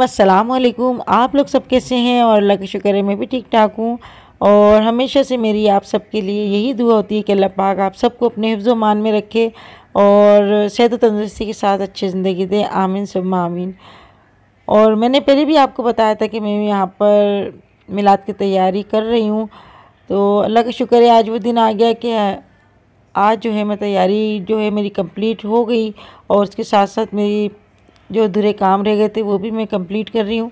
अस्सलाम वालेकुम आप लोग सब कैसे हैं और अल्लाह के शुक्र है मैं भी ठीक ठाक हूँ और हमेशा से मेरी आप सबके लिए यही दुआ होती है कि अल्लाह पाक आप सबको अपने हफ्ज़ मान में रखे और सेहत तंदरुस्ती के साथ अच्छी ज़िंदगी दे आमीन सुबह आमीन और मैंने पहले भी आपको बताया था कि मैं यहाँ पर मिलाद की तैयारी कर रही हूँ तो अल्लाह का शुक्र है आज वो दिन आ गया कि आज जो है मैं तैयारी जो है मेरी कंप्लीट हो गई और उसके साथ साथ मेरी जो अधूरे काम रह गए थे वो भी मैं कंप्लीट कर रही हूँ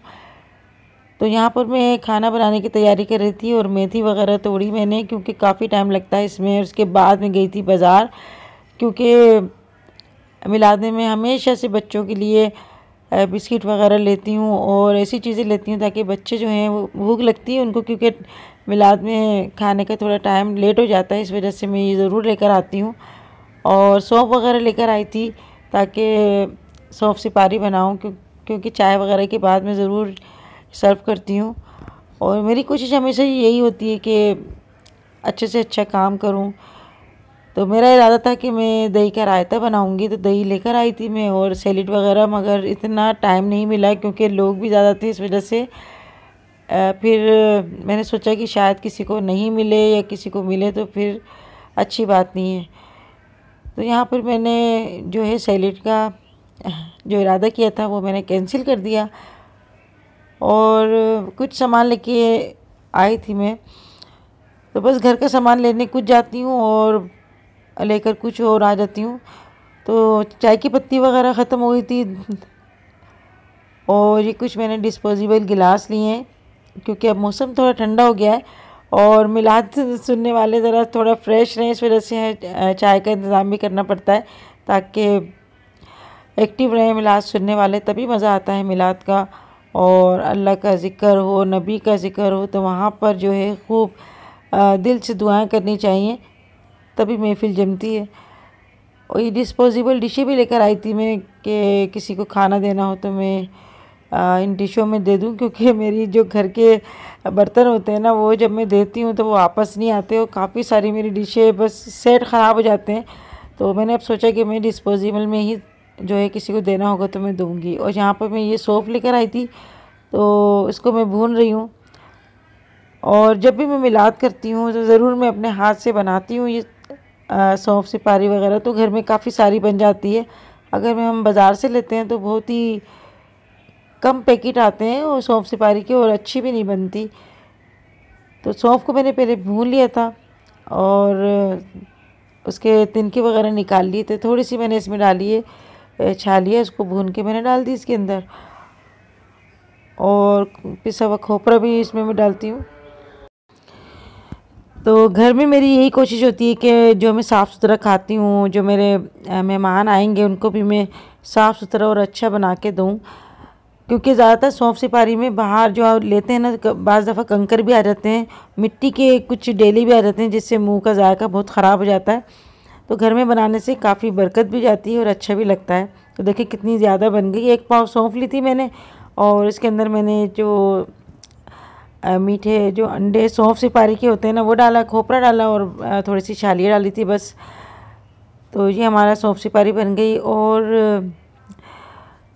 तो यहाँ पर मैं खाना बनाने की तैयारी कर रही थी और मेथी वगैरह तोड़ी मैंने क्योंकि काफ़ी टाइम लगता है इसमें उसके बाद में गई थी बाज़ार क्योंकि मिलादे में हमेशा से बच्चों के लिए बिस्किट वगैरह लेती हूँ और ऐसी चीज़ें लेती हूँ ताकि बच्चे जो हैं वो भूख लगती है उनको क्योंकि मिलाद में खाने का थोड़ा टाइम लेट हो जाता है इस वजह से मैं ये ज़रूर लेकर आती हूँ और सौंफ वगैरह लेकर आई थी ताकि सौंफ से पारी बनाऊँ क्योंकि चाय वगैरह के बाद मैं ज़रूर सर्व करती हूँ और मेरी कोशिश हमेशा यही होती है कि अच्छे से अच्छा काम करूँ तो मेरा इरादा था कि मैं दही का रायता बनाऊंगी तो दही लेकर आई थी मैं और सैलिड वगैरह मगर इतना टाइम नहीं मिला क्योंकि लोग भी ज़्यादा थे इस वजह से फिर मैंने सोचा कि शायद किसी को नहीं मिले या किसी को मिले तो फिर अच्छी बात नहीं है तो यहाँ पर मैंने जो है सैलड का जो इरादा किया था वो मैंने कैंसिल कर दिया और कुछ सामान लेके आई थी मैं तो बस घर का सामान लेने कुछ जाती हूँ और लेकर कुछ और आ जाती हूँ तो चाय की पत्ती वगैरह ख़त्म हो गई थी और ये कुछ मैंने डिस्पोजेबल गिलास लिए हैं क्योंकि अब मौसम थोड़ा ठंडा हो गया है और मिलाद सुनने वाले ज़रा थोड़ा फ्रेश रहें इस वजह से चाय का इंतज़ाम भी करना पड़ता है ताकि एक्टिव रहें मिलाद सुनने वाले तभी मज़ा आता है मिलाद का और अल्लाह का ज़िक्र हो नबी का ज़िक्र हो तो वहाँ पर जो है खूब दिल से दुआएं करनी चाहिए तभी महफिल जमती है और ये डिस्पोजेबल डिशें भी लेकर आई थी मैं कि किसी को खाना देना हो तो मैं आ, इन डिशों में दे दूं क्योंकि मेरी जो घर के बर्तन होते हैं ना वो जब मैं देती हूँ तो वो वापस नहीं आते और काफ़ी सारी मेरी डिशें बस सेट ख़राब हो जाते हैं तो मैंने अब सोचा कि मैं डिस्पोजेबल में ही जो है किसी को देना होगा तो मैं दूँगी और यहाँ पर मैं ये सोफ़ लेकर आई थी तो इसको मैं भून रही हूँ और जब भी मैं मिलाद करती हूँ तो ज़रूर मैं अपने हाथ से बनाती हूँ ये सौंफ सिपारी वगैरह तो घर में काफ़ी सारी बन जाती है अगर मैं हम बाज़ार से लेते हैं तो बहुत ही कम पैकेट आते हैं और सौंफ सिपारी के और अच्छी भी नहीं बनती तो सौंफ को मैंने पहले भून लिया था और उसके तिनके वगैरह निकाल लिए थे थोड़ी सी मैंने इसमें डाली है छाली है उसको भून के मैंने डाल दी इसके अंदर और पिसा हुआ खोपरा भी इसमें मैं डालती हूँ तो घर में मेरी यही कोशिश होती है कि जो मैं साफ़ सुथरा खाती हूँ जो मेरे मेहमान आएंगे उनको भी मैं साफ़ सुथरा और अच्छा बना के दूँ क्योंकि ज़्यादातर सौंफ सिपारी में बाहर जो लेते हैं ना बज़ दफ़ा कंकर भी आ जाते हैं मिट्टी के कुछ डेली भी आ जाते हैं जिससे मुँह का जायका बहुत ख़राब हो जाता है तो घर में बनाने से काफ़ी बरकत भी जाती है और अच्छा भी लगता है तो देखिए कितनी ज़्यादा बन गई एक पाव सौंफ ली थी मैंने और इसके अंदर मैंने जो मीठे जो अंडे सौंफ सिपारी के होते हैं ना वो डाला खोपरा डाला और थोड़ी सी छालियाँ डाली थी बस तो ये हमारा सौंफ सिपारी बन गई और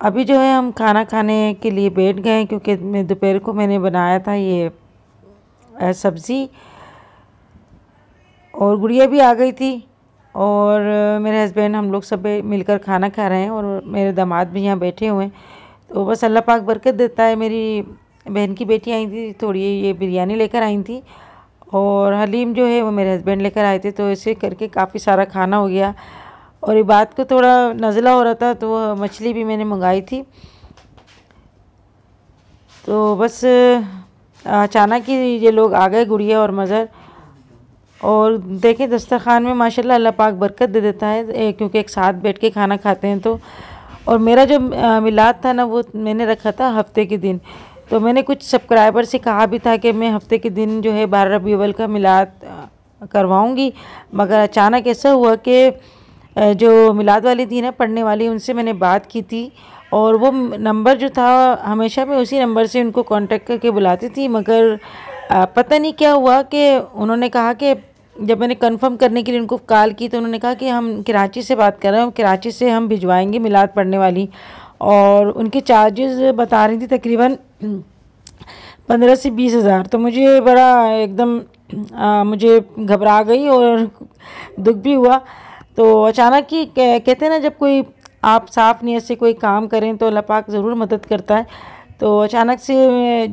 अभी जो है हम खाना खाने के लिए बैठ गए क्योंकि मैं दोपहर को मैंने बनाया था ये सब्ज़ी और गुड़िया भी आ गई थी और मेरे हस्बैंड हम लोग सब मिलकर खाना खा रहे हैं और मेरे दामाद भी यहाँ बैठे हुए हैं तो बस अल्लाह पाक बरकत देता है मेरी बहन की बेटी आई थी थोड़ी ये बिरयानी लेकर आई थी और हलीम जो है वो मेरे हस्बैंड लेकर आए थे तो ऐसे करके काफ़ी सारा खाना हो गया और ये बात को थोड़ा नज़ला हो रहा था तो मछली भी मैंने मंगाई थी तो बस अचानक ही ये लोग आ गए गुड़िया और मज़र और देखें दस्तरखान में माशाल्लाह अल्लाह पाक बरकत दे देता है क्योंकि एक साथ बैठ के खाना खाते हैं तो और मेरा जो मिलाद था ना वो मैंने रखा था हफ्ते के दिन तो मैंने कुछ सब्सक्राइबर से कहा भी था कि मैं हफ्ते के दिन जो है बारह अवल का मिलाद करवाऊँगी मगर अचानक ऐसा हुआ कि जो मिलाद वाली थी ना पढ़ने वाली उनसे मैंने बात की थी और वो नंबर जो था हमेशा मैं उसी नंबर से उनको कांटेक्ट करके बुलाती थी मगर पता नहीं क्या हुआ कि उन्होंने कहा कि जब मैंने कंफर्म करने के लिए उनको कॉल की तो उन्होंने कहा कि हम कराची से बात कर रहे हैं कराची से हम भिजवाएंगे मिलाद पढ़ने वाली और उनके चार्जेस बता रही थी तकरीबन पंद्रह से बीस हज़ार तो मुझे बड़ा एकदम आ, मुझे घबरा गई और दुख भी हुआ तो अचानक ही कह, कहते हैं ना जब कोई आप साफ़ नीयत से कोई काम करें तो अल्लाह पाक ज़रूर मदद करता है तो अचानक से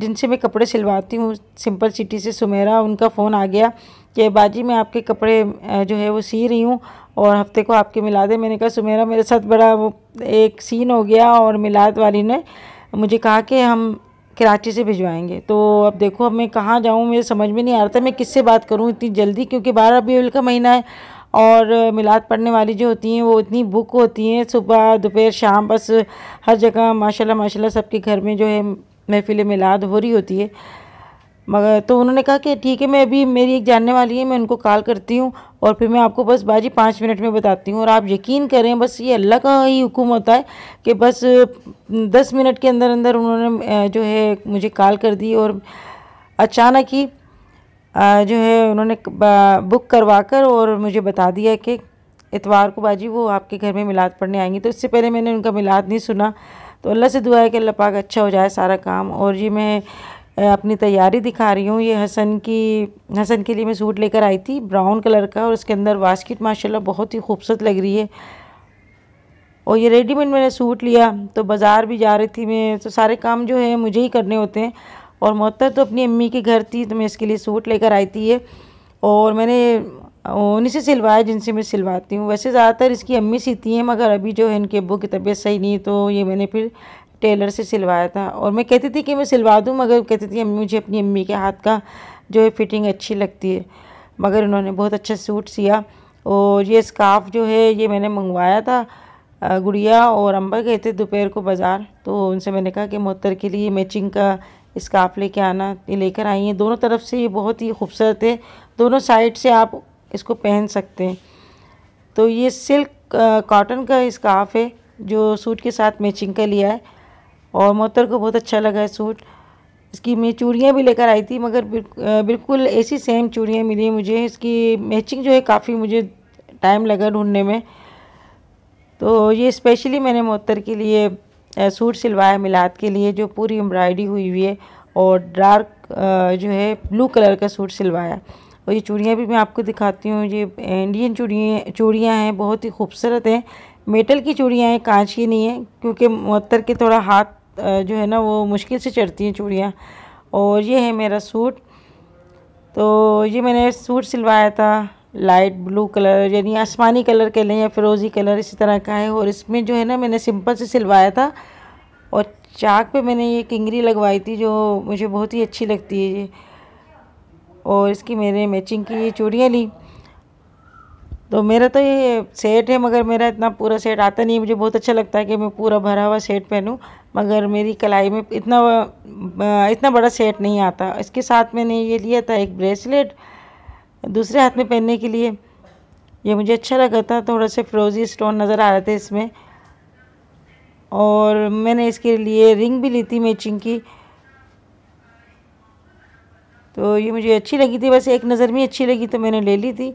जिनसे मैं कपड़े सिलवाती हूँ सिंपल सिटी से सुमेरा उनका फ़ोन आ गया कि बाजी मैं आपके कपड़े जो है वो सी रही हूँ और हफ्ते को आपके मिला दें मैंने कहा सुमेरा मेरे साथ बड़ा वो एक सीन हो गया और मिलाद वाली ने मुझे कहा कि हम कराची से भिजवाएंगे तो अब देखो अब मैं कहाँ जाऊँ मुझे समझ में नहीं आ रहा था मैं किससे बात करूँ इतनी जल्दी क्योंकि बारह अबील का महीना है और मिलाद पढ़ने वाली जो होती हैं वो इतनी बुक होती हैं सुबह दोपहर शाम बस हर जगह माशाल्लाह माशाल्लाह सबके घर में जो है महफिल मिलाद हो रही होती है मगर तो उन्होंने कहा कि ठीक है मैं अभी मेरी एक जानने वाली है मैं उनको कॉल करती हूँ और फिर मैं आपको बस बाजी पाँच मिनट में बताती हूँ और आप यकीन करें बस ये अल्लाह का ही हुक्म होता है कि बस दस मिनट के अंदर अंदर उन्होंने जो है मुझे कॉल कर दी और अचानक ही जो है उन्होंने बुक करवा कर और मुझे बता दिया कि इतवार को बाजी वो आपके घर में मिलाद पढ़ने आएंगी तो इससे पहले मैंने उनका मिलाद नहीं सुना तो अल्लाह से दुआ है कि अल्लाह पाक अच्छा हो जाए सारा काम और ये मैं अपनी तैयारी दिखा रही हूँ ये हसन की हसन के लिए मैं सूट लेकर आई थी ब्राउन कलर का और उसके अंदर वास्किट माशाल्लाह बहुत ही खूबसूरत लग रही है और ये रेडीमेड मैंने सूट लिया तो बाज़ार भी जा रही थी मैं तो सारे काम जो है मुझे ही करने होते हैं और मोहतर तो अपनी अम्मी के घर थी तो मैं इसके लिए सूट लेकर आई थी ये और मैंने उन्हीं से सिलवाया जिनसे मैं सिलवाती हूँ वैसे ज़्यादातर इसकी अम्मी सीती हैं मगर अभी जो है इनके अबू की तबीयत सही नहीं तो ये मैंने फिर टेलर से सिलवाया था और मैं कहती थी कि मैं सिलवा दूँ मगर कहती थी अम्मी मुझे अपनी अम्मी के हाथ का जो है फिटिंग अच्छी लगती है मगर उन्होंने बहुत अच्छा सूट सिया और ये स्काफ़ जो है ये मैंने मंगवाया था गुड़िया और अंबर गए थे दोपहर को बाज़ार तो उनसे मैंने कहा कि मोहतर के लिए मैचिंग का स्काफ लेके आना ये लेकर आई हैं दोनों तरफ से ये बहुत ही खूबसूरत है दोनों साइड से आप इसको पहन सकते हैं तो ये सिल्क कॉटन का स्काफ है जो सूट के साथ मैचिंग का लिया है और मोहतर को बहुत अच्छा लगा सूट इसकी मैं चूड़ियाँ भी लेकर आई थी मगर बिल्कुल ऐसी सेम चूड़ियाँ मिली मुझे इसकी मैचिंग जो है काफ़ी मुझे टाइम लगा ढूंढने में तो ये स्पेशली मैंने मोहतर के लिए सूट सिलवाया मिलाद के लिए जो पूरी एम्ब्रॉयडरी हुई हुई है और डार्क जो है ब्लू कलर का सूट सिलवाया और ये चूड़ियाँ भी मैं आपको दिखाती हूँ ये इंडियन चूड़ियाँ चूड़ियाँ हैं बहुत ही खूबसूरत हैं मेटल की चूड़ियाँ हैं कांच की नहीं है क्योंकि मोहतर के थोड़ा हाथ जो है ना वो मुश्किल से चढ़ती हैं चूड़ियाँ और ये है मेरा सूट तो ये मैंने सूट सिलवाया था लाइट ब्लू कलर यानी आसमानी कलर कह लें या फिरोज़ी कलर इसी तरह का है और इसमें जो है ना मैंने सिंपल से सिलवाया था और चाक पे मैंने ये किंगरी लगवाई थी जो मुझे बहुत ही अच्छी लगती है ये और इसकी मैंने मैचिंग की ये चूड़ियाँ ली तो मेरा तो ये सेट है मगर मेरा इतना पूरा सेट आता नहीं है मुझे बहुत अच्छा लगता है कि मैं पूरा भरा हुआ सेट पहनूं मगर मेरी कलाई में इतना इतना बड़ा सेट नहीं आता इसके साथ मैंने ये लिया था एक ब्रेसलेट दूसरे हाथ में पहनने के लिए ये मुझे अच्छा लगा था थोड़ा सा फ्रोजी स्टोन नज़र आ रहे थे इसमें और मैंने इसके लिए रिंग भी ली थी मैचिंग की तो ये मुझे अच्छी लगी थी बस एक नज़र में अच्छी लगी तो मैंने ले ली थी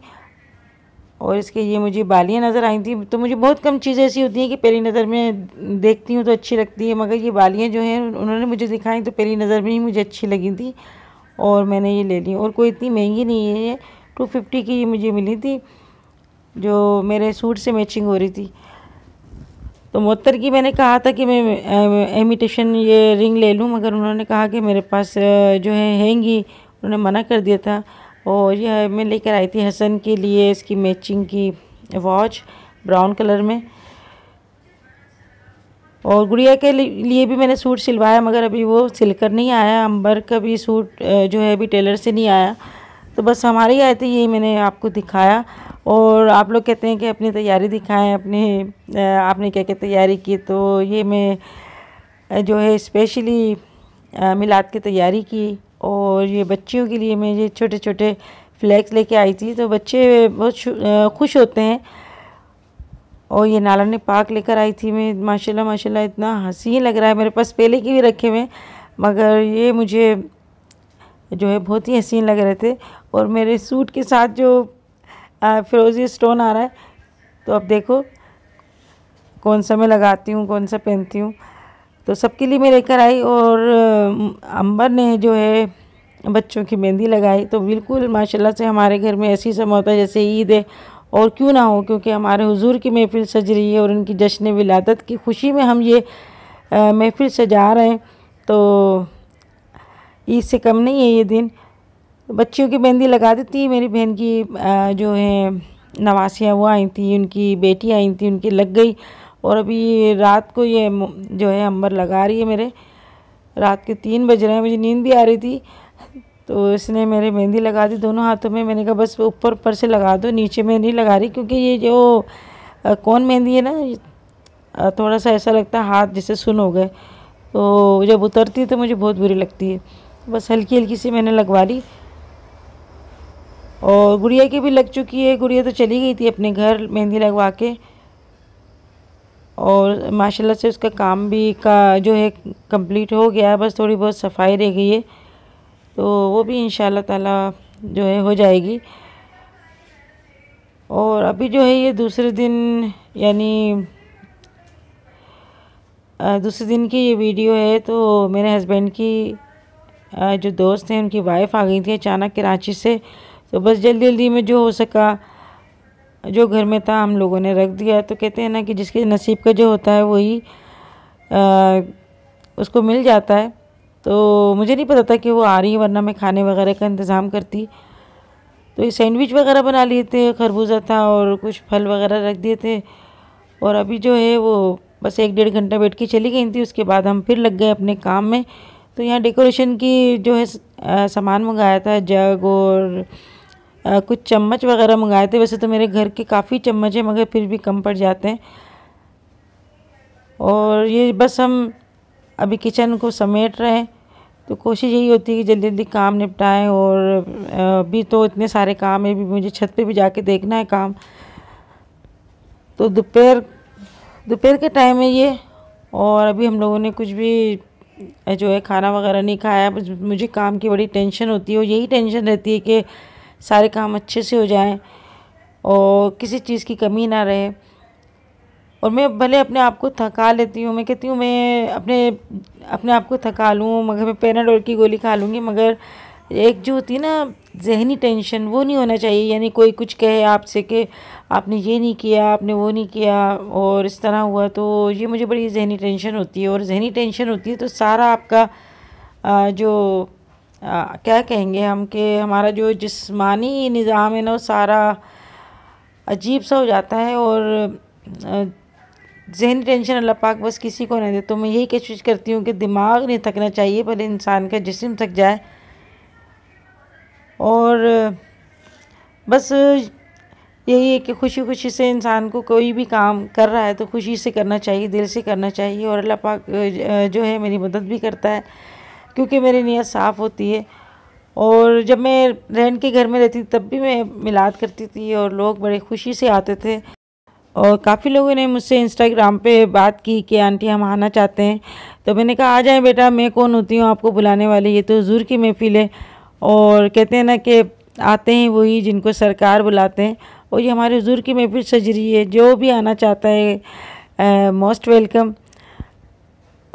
और इसके ये मुझे बालियाँ नज़र आई थी तो मुझे बहुत कम चीज़ें ऐसी होती हैं कि पहली नज़र में देखती हूँ तो अच्छी लगती है मगर ये बालियाँ जो हैं उन्होंने मुझे दिखाई तो पहली नज़र में ही मुझे अच्छी लगी थी और मैंने ये ले ली और कोई इतनी महंगी नहीं है ये टू फिफ्टी की ये मुझे मिली थी जो मेरे सूट से मैचिंग हो रही थी तो मोतर की मैंने कहा था कि मैं एमिटेशन ये रिंग ले लूँ मगर उन्होंने कहा कि मेरे पास जो है हैंगी उन्होंने मना कर दिया था और यह मैं लेकर आई थी हसन के लिए इसकी मैचिंग की वॉच ब्राउन कलर में और गुड़िया के लिए भी मैंने सूट सिलवाया मगर अभी वो सिलकर नहीं आया अंबर का भी सूट जो है अभी टेलर से नहीं आया तो बस हमारे ही आए थे ये मैंने आपको दिखाया और आप लोग कहते हैं कि अपनी तैयारी दिखाएं अपने आपने क्या क्या तैयारी की तो ये मैं जो है स्पेशली मिलाद की तैयारी की और ये बच्चियों के लिए मैं ये छोटे छोटे फ्लैक्स लेके आई थी तो बच्चे बहुत खुश होते हैं और ये नाला ने पार्क लेकर आई थी मैं माशाल्लाह माशाल्लाह इतना हसीन लग रहा है मेरे पास पहले के भी रखे हुए मगर ये मुझे जो है बहुत ही हसीन लग रहे थे और मेरे सूट के साथ जो फिरोज़ी स्टोन आ रहा है तो अब देखो कौन सा मैं लगाती हूँ कौन सा पहनती हूँ तो सबके लिए मैं लेकर आई और अंबर ने जो है बच्चों की मेहंदी लगाई तो बिल्कुल माशाल्लाह से हमारे घर में ऐसी समय होता है जैसे ईद है और क्यों ना हो क्योंकि हमारे हुजूर की महफिल सज रही है और उनकी जश्न विलादत की खुशी में हम ये महफिल सजा रहे हैं तो ईद से कम नहीं है ये दिन बच्चियों की मेहंदी लगा देती मेरी बहन की जो है नवासियाँ वो आई थी उनकी बेटी आई थी उनकी लग गई और अभी ये रात को ये जो है अंबर लगा रही है मेरे रात के तीन बज रहे हैं मुझे नींद भी आ रही थी तो इसने मेरे मेहंदी लगा दी दोनों हाथों में मैंने कहा बस ऊपर ऊपर से लगा दो नीचे में नहीं लगा रही क्योंकि ये जो कौन मेहंदी है ना थोड़ा सा ऐसा लगता है हाथ जैसे सुन हो गए तो जब उतरती है तो मुझे बहुत बुरी लगती है बस हल्की हल्की सी मैंने लगवा ली और गुड़िया की भी लग चुकी है गुड़िया तो चली गई थी अपने घर मेहंदी लगवा के और माशाल्लाह से उसका काम भी का जो है कंप्लीट हो गया है बस थोड़ी बहुत सफाई रह गई है तो वो भी इन ताला जो है हो जाएगी और अभी जो है ये दूसरे दिन यानी दूसरे दिन की ये वीडियो है तो मेरे हस्बैंड की जो दोस्त हैं उनकी वाइफ़ आ गई थी अचानक कराची से तो बस जल्दी जल्दी में जो हो सका जो घर में था हम लोगों ने रख दिया तो कहते हैं ना कि जिसके नसीब का जो होता है वही उसको मिल जाता है तो मुझे नहीं पता था कि वो आ रही है वरना मैं खाने वगैरह का इंतज़ाम करती तो ये सैंडविच वगैरह बना लिए थे खरबूजा था और कुछ फल वगैरह रख दिए थे और अभी जो है वो बस एक डेढ़ घंटा बैठ के चली गई थी उसके बाद हम फिर लग गए अपने काम में तो यहाँ डेकोरेशन की जो है सामान मंगाया था जग और आ, कुछ चम्मच वगैरह मंगाए थे वैसे तो मेरे घर के काफ़ी चम्मच हैं मगर फिर भी कम पड़ जाते हैं और ये बस हम अभी किचन को समेट रहे हैं तो कोशिश यही होती है कि जल्दी जल्दी काम निपटाएं और अभी तो इतने सारे काम है भी मुझे छत पे भी जाके देखना है काम तो दोपहर दोपहर के टाइम है ये और अभी हम लोगों ने कुछ भी जो है खाना वगैरह नहीं खाया मुझे काम की बड़ी टेंशन होती है और यही टेंशन रहती है कि सारे काम अच्छे से हो जाएं और किसी चीज़ की कमी ना रहे और मैं भले अपने आप को थका लेती हूँ मैं कहती हूँ मैं अपने अपने आप को थका लूँ मगर मैं पेनाडोल की गोली खा लूँगी मगर एक जो होती है ना जहनी टेंशन वो नहीं होना चाहिए यानी कोई कुछ कहे आपसे कि आपने ये नहीं किया आपने वो नहीं किया और इस तरह हुआ तो ये मुझे बड़ी जहनी टेंशन होती है और जहनी टेंशन होती है तो सारा आपका जो आ, क्या कहेंगे हम कि हमारा जो जिस्मानी निज़ाम है ना वो सारा अजीब सा हो जाता है और जहनी टेंशन अल्लाह पाक बस किसी को नहीं दे तो मैं यही कोशिश करती हूँ कि दिमाग नहीं थकना चाहिए पर इंसान का जिसम थक जाए और बस यही है कि खुशी खुशी से इंसान को कोई भी काम कर रहा है तो खुशी से करना चाहिए दिल से करना चाहिए और अल्लाह पाक जो है मेरी मदद भी करता है क्योंकि मेरी नीयत साफ़ होती है और जब मैं रहन के घर में रहती थी तब भी मैं मिलाद करती थी और लोग बड़े खुशी से आते थे और काफ़ी लोगों ने मुझसे इंस्टाग्राम पे बात की कि आंटी हम आना चाहते हैं तो मैंने कहा आ जाए बेटा मैं कौन होती हूँ आपको बुलाने वाली ये तो हजूर की महफिल है और कहते हैं ना कि आते हैं वही जिनको सरकार बुलाते हैं और ये हमारे हजूर की महफिल सज रही है जो भी आना चाहता है मोस्ट वेलकम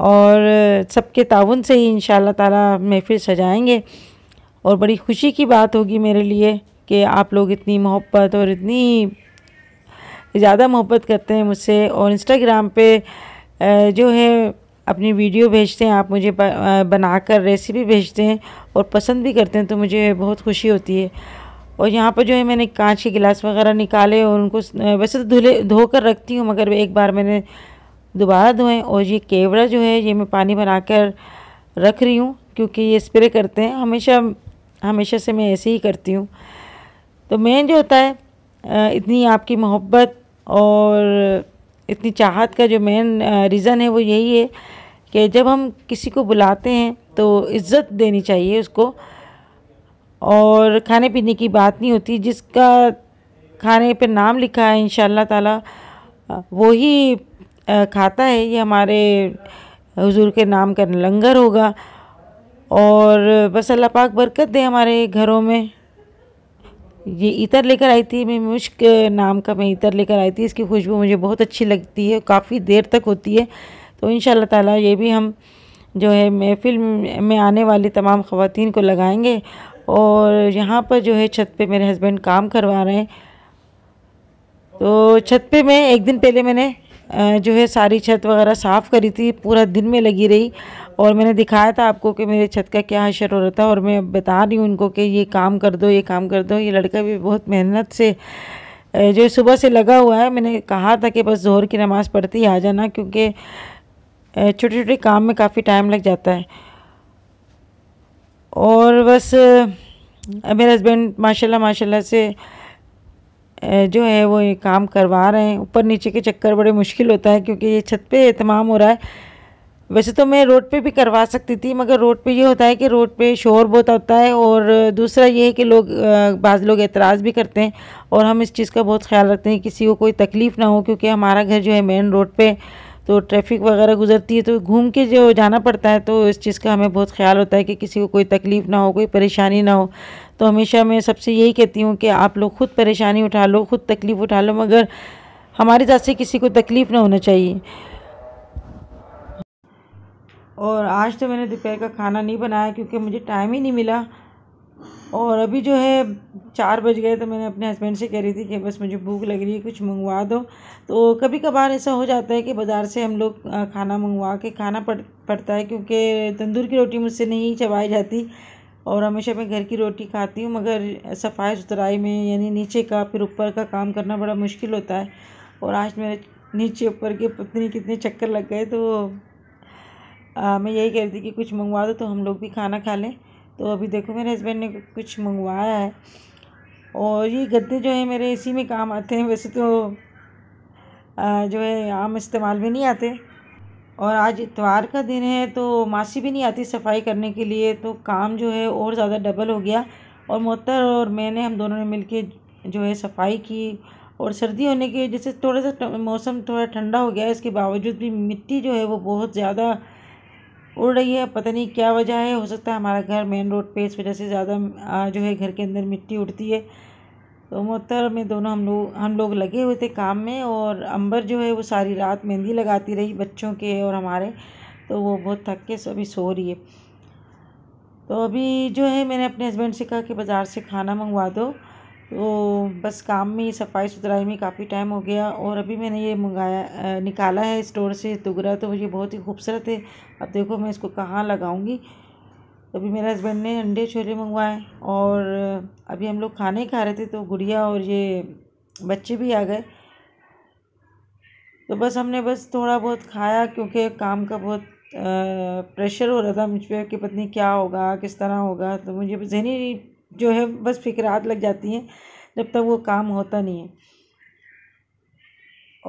और सबके ताउन से ही इन ताला महफिल सजाएंगे और बड़ी खुशी की बात होगी मेरे लिए कि आप लोग इतनी मोहब्बत और इतनी ज़्यादा मोहब्बत करते हैं मुझसे और इंस्टाग्राम पे जो है अपनी वीडियो भेजते हैं आप मुझे बनाकर रेसिपी भेजते हैं और पसंद भी करते हैं तो मुझे बहुत खुशी होती है और यहाँ पर जो है मैंने कांच के गिलास वगैरह निकाले और उनको वैसे तो धुले धोकर रखती हूँ मगर एक बार मैंने दोबारा धोएं और ये केवड़ा जो है ये मैं पानी बनाकर रख रही हूँ क्योंकि ये स्प्रे करते हैं हमेशा हमेशा से मैं ऐसे ही करती हूँ तो मेन जो होता है इतनी आपकी मोहब्बत और इतनी चाहत का जो मेन रीज़न है वो यही है कि जब हम किसी को बुलाते हैं तो इज़्ज़त देनी चाहिए उसको और खाने पीने की बात नहीं होती जिसका खाने पे नाम लिखा है इन ताला वही खाता है ये हमारे हजूर के नाम का लंगर होगा और बस अल्लाह पाक बरकत दे हमारे घरों में ये इतर लेकर आई थी मैं मुश्क नाम का मैं इतर लेकर आई थी इसकी खुशबू मुझे बहुत अच्छी लगती है काफ़ी देर तक होती है तो इन ताला ये भी हम जो है महफिल में आने वाली तमाम ख़वान को लगाएंगे और यहाँ पर जो है छत पे मेरे हस्बैंड काम करवा रहे हैं तो छत पे मैं एक दिन पहले मैंने जो है सारी छत वगैरह साफ़ करी थी पूरा दिन में लगी रही और मैंने दिखाया था आपको कि मेरे छत का क्या हशर हो रहा था और मैं बता रही हूँ उनको कि ये काम कर दो ये काम कर दो ये लड़का भी बहुत मेहनत से जो सुबह से लगा हुआ है मैंने कहा था कि बस जोहर की नमाज़ पढ़ती आ जाना क्योंकि छोटे छोटे काम में काफ़ी टाइम लग जाता है और बस मेरे हस्बैंड माशाल्लाह माशाल्लाह से जो है वो ये काम करवा रहे हैं ऊपर नीचे के चक्कर बड़े मुश्किल होता है क्योंकि ये छत पे एहतमाम हो रहा है वैसे तो मैं रोड पे भी करवा सकती थी मगर रोड पे ये होता है कि रोड पे शोर बहुत होता है और दूसरा ये है कि लोग बाज़ लोग एतराज़ भी करते हैं और हम इस चीज़ का बहुत ख्याल रखते हैं किसी को कोई तकलीफ़ ना हो क्योंकि हमारा घर जो है मेन रोड पर तो ट्रैफिक वगैरह गुजरती है तो घूम के जो जाना पड़ता है तो इस चीज़ का हमें बहुत ख्याल होता है कि किसी को कोई तकलीफ़ ना हो कोई परेशानी ना हो तो हमेशा मैं सबसे यही कहती हूँ कि आप लोग खुद परेशानी उठा लो खुद तकलीफ़ उठा लो मगर हमारी तरफ से किसी को तकलीफ़ ना होना चाहिए और आज तो मैंने दोपहर का खाना नहीं बनाया क्योंकि मुझे टाइम ही नहीं मिला और अभी जो है चार बज गए तो मैंने अपने हस्बैंड से कह रही थी कि बस मुझे भूख लग रही है कुछ मंगवा दो तो कभी कभार ऐसा हो जाता है कि बाज़ार से हम लोग खाना मंगवा के खाना पड़ पड़ता है क्योंकि तंदूर की रोटी मुझसे नहीं चबाई जाती और हमेशा मैं घर की रोटी खाती हूँ मगर सफाई सुथराई में यानी नीचे का फिर ऊपर का काम करना बड़ा मुश्किल होता है और आज मेरे नीचे ऊपर के पत्नी कितने चक्कर लग गए तो आ, मैं यही कह रही थी कि कुछ मंगवा दो तो हम लोग भी खाना खा लें तो अभी देखो मेरे हस्बैंड ने कुछ मंगवाया है और ये गद्दे जो है मेरे इसी में काम आते हैं वैसे तो जो है आम इस्तेमाल में नहीं आते और आज इतवार का दिन है तो मासी भी नहीं आती सफाई करने के लिए तो काम जो है और ज़्यादा डबल हो गया और मोहतर और मैंने हम दोनों ने मिलके जो है सफाई की और सर्दी होने के जैसे थोड़ा सा मौसम थोड़ा ठंडा हो गया इसके बावजूद भी मिट्टी जो है वो बहुत ज़्यादा उड़ रही है पता नहीं क्या वजह है हो सकता है हमारा घर मेन रोड पे इस वजह से ज़्यादा जो है घर के अंदर मिट्टी उड़ती है तो मोहतर में दोनों हम लोग हम लोग लगे हुए थे काम में और अंबर जो है वो सारी रात मेहंदी लगाती रही बच्चों के और हमारे तो वो बहुत थक के अभी सो रही है तो अभी जो है मैंने अपने हस्बैंड से कहा कि बाज़ार से खाना मंगवा दो तो बस काम में सफ़ाई सुथराई में काफ़ी टाइम हो गया और अभी मैंने ये मंगाया निकाला है स्टोर से दुगरा तो ये बहुत ही खूबसूरत है अब देखो मैं इसको कहाँ लगाऊँगी अभी मेरे हस्बैंड ने अंडे छोले मंगवाए और अभी हम लोग खाने खा रहे थे तो गुड़िया और ये बच्चे भी आ गए तो बस हमने बस थोड़ा बहुत खाया क्योंकि काम का बहुत प्रेशर हो रहा था मुझ पर कि पत्नी क्या होगा किस तरह होगा तो मुझे जहनी जो है बस फिक्रात लग जाती हैं जब तक वो काम होता नहीं है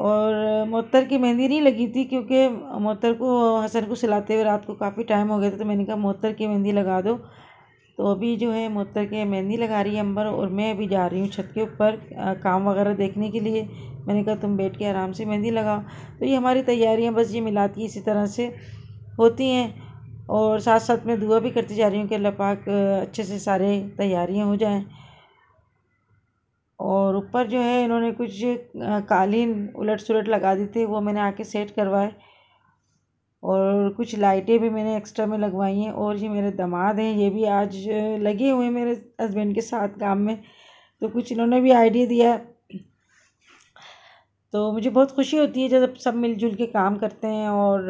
और मोतर की मेहंदी नहीं लगी थी क्योंकि मोतर को हसन को सिलाते हुए रात को काफ़ी टाइम हो गया था तो मैंने कहा मोतर की मेहंदी लगा दो तो अभी जो है मोतर के मेहंदी लगा रही है अंबर और मैं अभी जा रही हूँ छत के ऊपर काम वगैरह देखने के लिए मैंने कहा तुम बैठ के आराम से मेहंदी लगाओ तो ये हमारी तैयारियाँ बस ये मिलाती इसी तरह से होती हैं और साथ साथ मैं दुआ भी करती जा रही हूँ कि अल्लाह पाक अच्छे से सारे तैयारियाँ हो जाएं और ऊपर जो है इन्होंने कुछ कालीन उलट सुलट लगा दी थी वो मैंने आके सेट करवाए और कुछ लाइटें भी मैंने एक्स्ट्रा में लगवाई हैं और ये मेरे दामाद हैं ये भी आज लगे हुए हैं मेरे हस्बैंड के साथ काम में तो कुछ इन्होंने भी आइडिया दिया तो मुझे बहुत खुशी होती है जब सब मिलजुल के काम करते हैं और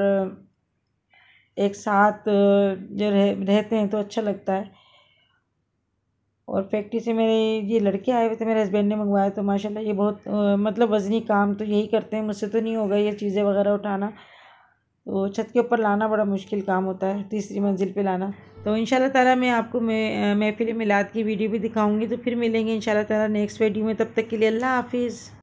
एक साथ जो रह रहते हैं तो अच्छा लगता है और फैक्ट्री से मेरे ये लड़के आए हुए थे मेरे हस्बैंड ने मंगवाया तो माशाल्लाह ये बहुत मतलब वजनी काम तो यही करते हैं मुझसे तो नहीं होगा ये चीज़ें वगैरह उठाना तो छत के ऊपर लाना बड़ा मुश्किल काम होता है तीसरी मंजिल पे लाना तो इन तला मैं आपको मैं महफिल मिलाद की वीडियो भी दिखाऊंगी तो फिर मिलेंगे इन शाला नेक्स्ट वीडियो में तब तक के लिए अल्लाह हाफिज़